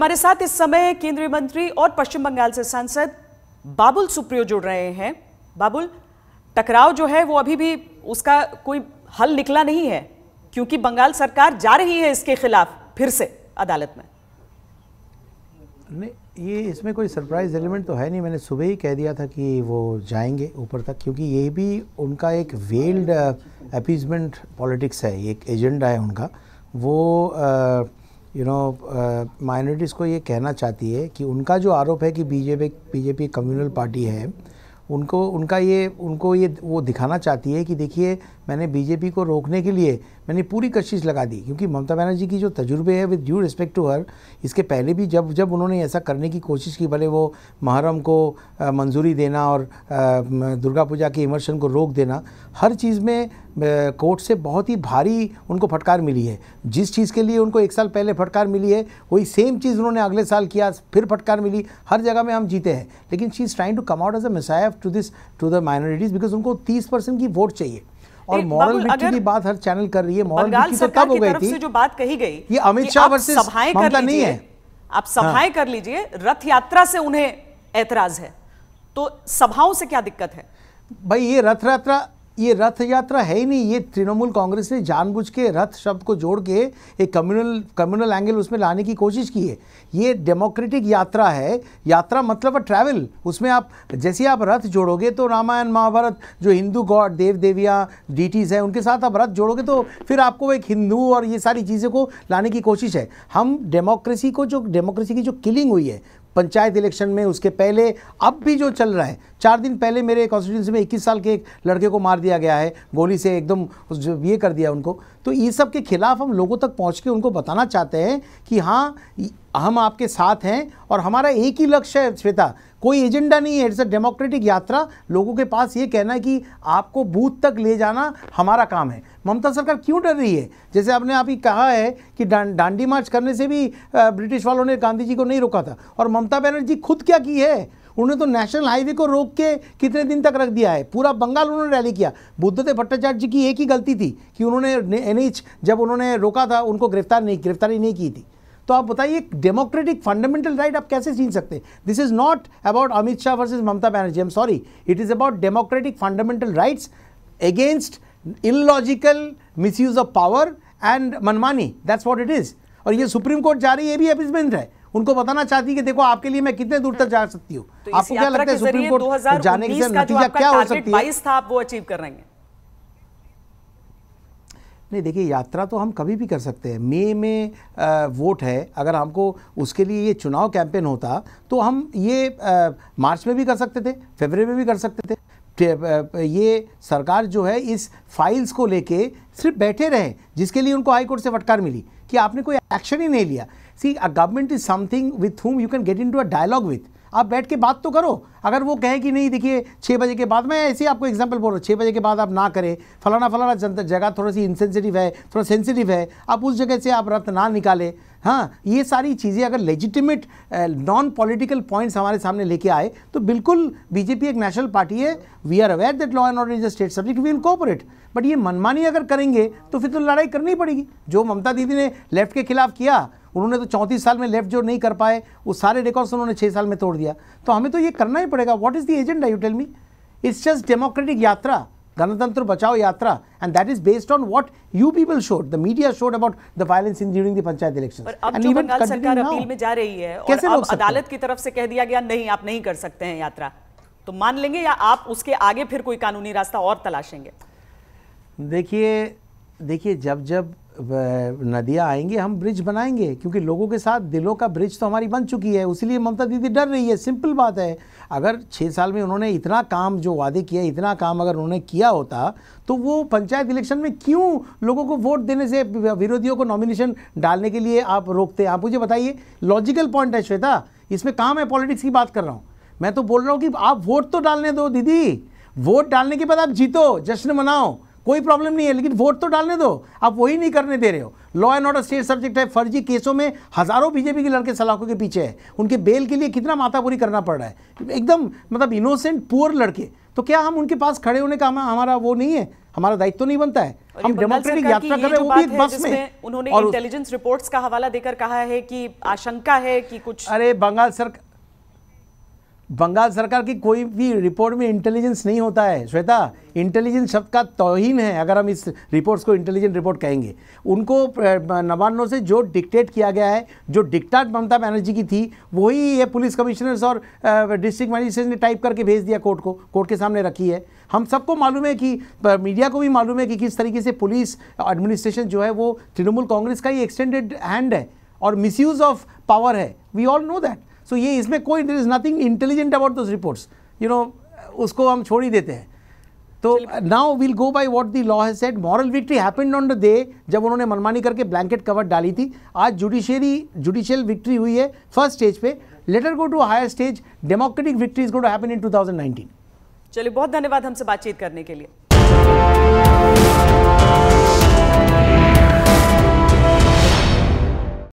हमारे साथ इस समय केंद्रीय मंत्री और पश्चिम बंगाल से सांसद बाबुल सुप्रियो जुड़ रहे हैं बाबुल टकराव जो है वो अभी भी उसका कोई हल निकला नहीं है क्योंकि बंगाल सरकार जा रही है इसके खिलाफ फिर से अदालत में नहीं ये इसमें कोई सरप्राइज एलिमेंट तो है नहीं मैंने सुबह ही कह दिया था कि वो जाएंगे ऊपर तक क्योंकि ये भी उनका एक वेल्ड अपीजमेंट पॉलिटिक्स है एक एजेंडा है उनका वो uh, यू नो माइनॉरिटीज़ को ये कहना चाहती है कि उनका जो आरोप है कि बीजेपी बीजेपी कम्युनल पार्टी है उनको उनका ये उनको ये वो दिखाना चाहती है कि देखिए मैंने बीजेपी को रोकने के लिए मैंने पूरी कशिश लगा दी क्योंकि ममता बनर्जी की जो तजुर्बे है with due respect to her इसके पहले भी जब जब उन्होंने ऐसा करने की कोशिश की भले वो महरम को मंजूरी देना और दुर्गा पूजा के इमर्शन को रोक देना हर चीज़ में कोर्ट से बहुत ही भारी उनको फटकार मिली है जिस चीज़ के लिए उनको एक साल पहले फटकार मिली है वही सेम चीज़ उन्होंने अगले साल किया फिर फटकार मिली हर जगह में हम जीते हैं लेकिन she is trying to come out as a messiah to this to the minorities because उनको तीस परसेंट की वोट चाहिए और मॉरल विक्ट्री की बात हर चैनल कर रही है मॉरल विक्ट्री तो कब हो गई थी जो बात कही गई ये अमित शाह वर्सेस कर नहीं है आप सभाएं हाँ। कर लीजिए रथ यात्रा से उन्हें ऐतराज है तो सभाओं से क्या दिक्कत है भाई ये रथ यात्रा ये रथ यात्रा है ही नहीं ये तृणमूल कांग्रेस ने जानबूझ के रथ शब्द को जोड़ के एक कम्युनल कम्युनल एंगल उसमें लाने की कोशिश की है ये डेमोक्रेटिक यात्रा है यात्रा मतलब ट्रैवल उसमें आप जैसे आप रथ जोड़ोगे तो रामायण महाभारत जो हिंदू गॉड देव देवियाँ डीटीज़ हैं उनके साथ आप रथ जोड़ोगे तो फिर आपको एक हिंदू और ये सारी चीज़ें को लाने की कोशिश है हम डेमोक्रेसी को जो डेमोक्रेसी की जो किलिंग हुई है पंचायत इलेक्शन में उसके पहले अब भी जो चल रहा है चार दिन पहले मेरे कॉन्स्टिट्यूंसी में 21 साल के एक लड़के को मार दिया गया है गोली से एकदम ये कर दिया उनको तो ये सब के खिलाफ हम लोगों तक पहुंच के उनको बताना चाहते हैं कि हाँ हम आपके साथ हैं और हमारा एक ही लक्ष्य है श्वेता कोई एजेंडा नहीं है इट्स अ डेमोक्रेटिक यात्रा लोगों के पास ये कहना है कि आपको बूथ तक ले जाना हमारा काम है ममता सरकार क्यों डर रही है जैसे आपने आप ही कहा है कि डांडी मार्च करने से भी ब्रिटिश वालों ने गांधी जी को नहीं रोका था और ममता बनर्जी खुद क्या की है उन्होंने तो नेशनल हाईवे को रोक के कितने दिन तक रख दिया है पूरा बंगाल उन्होंने रैली किया बुद्धदेव भट्टाचार्य जी की एक ही गलती थी कि उन्होंने एन जब उन्होंने रोका था उनको गिरफ्तार नहीं गिरफ्तारी नहीं की थी तो आप बताइए डेमोक्रेटिक फंडामेंटल राइट आप कैसे छीन सकते हैं this is not about Amit Shah versus Mamata Banerjee am sorry it is about democratic fundamental rights against illogical misuse of power and मनमानी दैट्स वॉट इट इज़ और ये सुप्रीम कोर्ट जा रही है ये भी अपीजमेंट है उनको बताना चाहती कि देखो आपके लिए मैं कितने दूर तक जा सकती हूँ तो आपको क्या लगता है सुप्रीम कोर्ट जाने के नतीजा क्या हो सकती है था आप वो अचीव नहीं देखिए यात्रा तो हम कभी भी कर सकते हैं मे में आ, वोट है अगर हमको उसके लिए ये चुनाव कैंपेन होता तो हम ये आ, मार्च में भी कर सकते थे फेबर में भी कर सकते थे ये सरकार जो है इस फाइल्स को लेके सिर्फ बैठे रहे जिसके लिए उनको हाईकोर्ट से फटकार मिली कि आपने कोई एक्शन ही नहीं लिया see a government is something with whom you can get into a dialogue with आप बैठ के बात तो करो अगर वो कहे कि नहीं देखिए छः बजे के बाद मैं ऐसे ही आपको एग्जाम्पल बोल रहा हूँ छः बजे के बाद आप ना करें फलाना फलाना जगह थोड़ा सी इनसेंसिटिव है थोड़ा सेंसिटिव है आप उस जगह से आप रथ ना निकालें हाँ ये सारी चीज़ें अगर लेजिटिमेट नॉन पॉलिटिकल पॉइंट्स हमारे सामने लेके आए तो बिल्कुल बीजेपी एक नेशनल पार्टी है we are aware that law and order is a state subject we will cooperate but ये मनमानी अगर करेंगे तो फिर तो लड़ाई करनी पड़ेगी जो ममता दीदी ने लेफ्ट के खिलाफ किया उन्होंने तो चौंतीस साल में लेफ्ट जो नहीं कर पाए वो सारे रिकॉर्ड्स उन्होंने छः साल में तोड़ दिया तो हमें तो ये करना ही पड़ेगा what is the agenda you tell me it's just democratic yatra Ganatantra Bachao Yatra and that is based on what you people showed the media showed about the violence in during the panchayat election सरकार अपील में जा रही है और अब अदालत की तरफ से कह दिया गया नहीं आप नहीं कर सकते हैं यात्रा तो मान लेंगे या आप उसके आगे फिर कोई कानूनी रास्ता और तलाशेंगे देखिए देखिए जब जब नदियाँ आएंगे हम ब्रिज बनाएंगे क्योंकि लोगों के साथ दिलों का ब्रिज तो हमारी बन चुकी है उसीलिए ममता दीदी डर रही है सिंपल बात है अगर छः साल में उन्होंने इतना काम जो वादे किया इतना काम अगर उन्होंने किया होता तो वो पंचायत इलेक्शन में क्यों लोगों को वोट देने से विरोधियों को नॉमिनेशन डालने के लिए आप रोकते आप मुझे बताइए लॉजिकल पॉइंट है श्वेता इसमें काम है पॉलिटिक्स की बात कर रहा हूँ मैं तो बोल रहा हूँ कि आप वोट तो डालने दो दीदी वोट डालने के बाद आप जीतो जश्न मनाओ कोई प्रॉब्लम नहीं है लेकिन वोट तो डालने दो आप वही नहीं करने दे रहे हो law and order state subject है फर्जी केसों में हज़ारों बीजेपी के लड़के सलाखों के पीछे है उनके बेल के लिए कितना पूरी करना पड़ रहा है एकदम मतलब इनोसेंट पुअर लड़के तो क्या हम उनके पास खड़े होने का हमारा वो नहीं है हमारा दायित्व तो नहीं बनता है हम डेमोक्रेटिक यात्रा कर रहे हैं वो भी एक बस में उन्होंने इंटेलिजेंस रिपोर्ट्स का हवाला देकर कहा है कि आशंका है कि कुछ अरे बंगाल सरकार बंगाल सरकार की कोई भी रिपोर्ट में इंटेलिजेंस नहीं होता है श्वेता इंटेलिजेंस शब्द का तोहिन है अगर हम इस रिपोर्ट्स को इंटेलिजेंट रिपोर्ट कहेंगे उनको नवान्नों से जो डिक्टेट किया गया है जो डिक्टाट ममता बनर्जी की थी वही ये पुलिस कमिश्नर्स और डिस्ट्रिक्ट मजिस्ट्रेट ने टाइप करके भेज दिया कोर्ट को कोर्ट के सामने रखी है हम सबको मालूम है कि मीडिया को भी मालूम है कि किस तरीके से पुलिस एडमिनिस्ट्रेशन जो है वो तृणमूल कांग्रेस का ही एक्सटेंडेड हैंड है और मिसयूज़ ऑफ पावर है we all know that so so ये इसमें कोई there is nothing intelligent about this reports you know उसको हम छोड़ ही देते हैं तो now will go by what the law has said moral victory happened on the day जब उन्होंने मनमानी करके ब्लैंकेट कवर डाली थी आज जुडिशियरी जुडिशियल विक्ट्री हुई है फर्स्ट स्टेज पे later go to higher stage democratic victory is go to happen in two चलिए बहुत धन्यवाद हमसे बातचीत करने के लिए